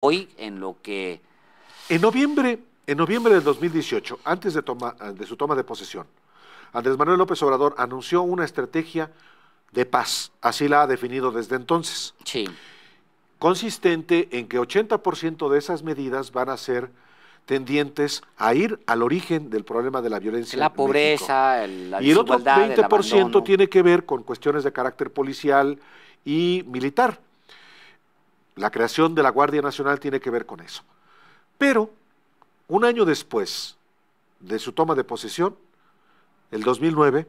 hoy en lo que... En noviembre, en noviembre del 2018, antes de, de su toma de posesión, Andrés Manuel López Obrador anunció una estrategia de paz, así la ha definido desde entonces. Sí. Consistente en que 80% de esas medidas van a ser tendientes a ir al origen del problema de la violencia. La pobreza, la y el otro 20% tiene que ver con cuestiones de carácter policial y militar. La creación de la Guardia Nacional tiene que ver con eso. Pero, un año después de su toma de posesión, el 2009,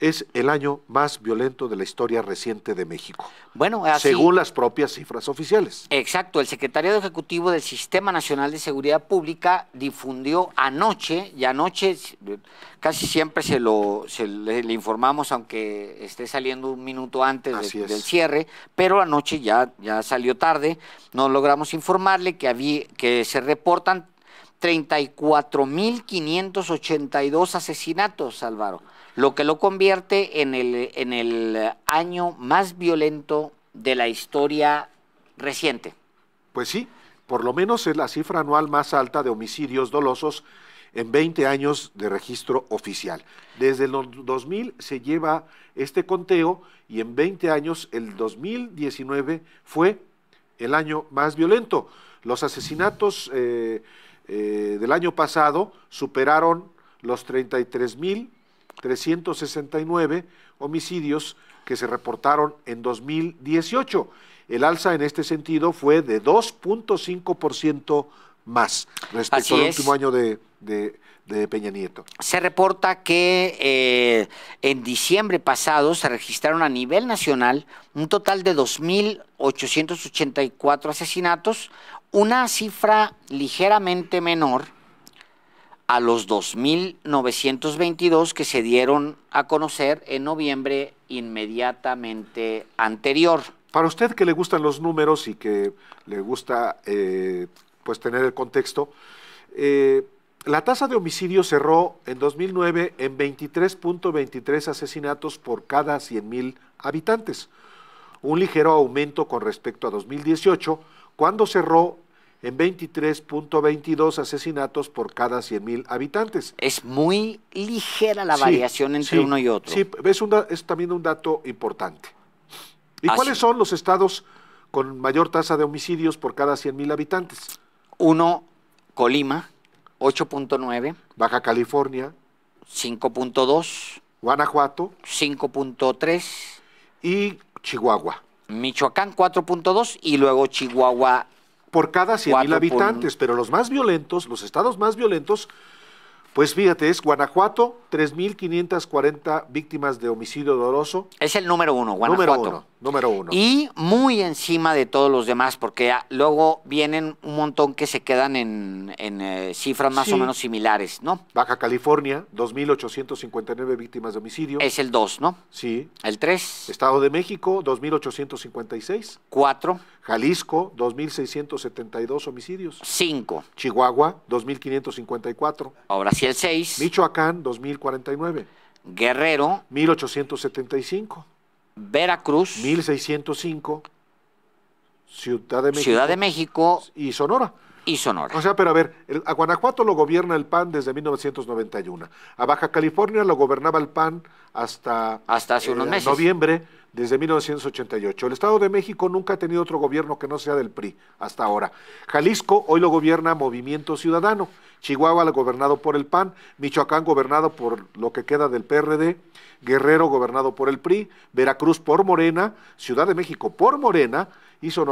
es el año más violento de la historia reciente de México. Bueno, según las propias cifras oficiales. Exacto, el secretario de ejecutivo del Sistema Nacional de Seguridad Pública difundió anoche, y anoche casi siempre se lo le, informamos aunque esté saliendo un minuto antes del cierre, pero anoche ya ya salió tarde, no logramos informarle que había que se reportan 34.582 asesinatos, Álvaro lo que lo convierte en el, en el año más violento de la historia reciente. Pues sí, por lo menos es la cifra anual más alta de homicidios dolosos en 20 años de registro oficial. Desde el 2000 se lleva este conteo y en 20 años el 2019 fue el año más violento. Los asesinatos eh, eh, del año pasado superaron los 33 mil 369 homicidios que se reportaron en 2018. El alza en este sentido fue de 2.5% más respecto al último año de, Peña Nieto. Se reporta que eh, en diciembre pasado se registraron a nivel nacional un total de 2.884 asesinatos, una cifra ligeramente menor a los 2.922 que se dieron a conocer en noviembre inmediatamente anterior. Para usted que le gustan los números y que le gusta eh, pues tener el contexto, eh, la tasa de homicidio cerró en 2009 en 23.23 asesinatos por cada 100.000 habitantes, un ligero aumento con respecto a 2018, cuando cerró en 23.22 asesinatos por cada 100.000 habitantes. Es muy ligera la variación entre uno y otro. Sí, es, es también un dato importante. ¿Y cuáles son los estados con mayor tasa de homicidios por cada 100.000 habitantes? Uno, Colima, 8.9. Baja California. 5.2. Guanajuato. 5.3. Y Chihuahua. Michoacán 4.2 y luego Chihuahua por cada 100.000 habitantes, pero los más violentos, los estados más violentos, pues fíjate, es Guanajuato, 3.540 víctimas de homicidio doloroso. Es el número uno, Guanajuato. Número uno, número uno. Y muy encima de todos los demás, porque luego vienen un montón que se quedan en, eh, cifras más o menos similares, ¿no? Baja California, 2.859 víctimas de homicidio. Es el 2, ¿no? Sí. El 3. Estado de México, 2.856. Cuatro. Jalisco, 2.672 homicidios. 5. Chihuahua, 2.554. Ahora sí el 6. Michoacán, 2.049. Guerrero, 1.875. Veracruz, 1.605. Ciudad de México. Ciudad de México. Y Sonora. Y Sonora. O sea, pero a ver, el, a Guanajuato lo gobierna el PAN desde 1991. A Baja California lo gobernaba el PAN hasta, hasta hace eh, unos meses. noviembre desde 1988. El Estado de México nunca ha tenido otro gobierno que no sea del PRI hasta ahora. Jalisco hoy lo gobierna Movimiento Ciudadano, Chihuahua gobernado por el PAN, Michoacán gobernado por lo que queda del PRD, Guerrero gobernado por el PRI, Veracruz por Morena, Ciudad de México por Morena y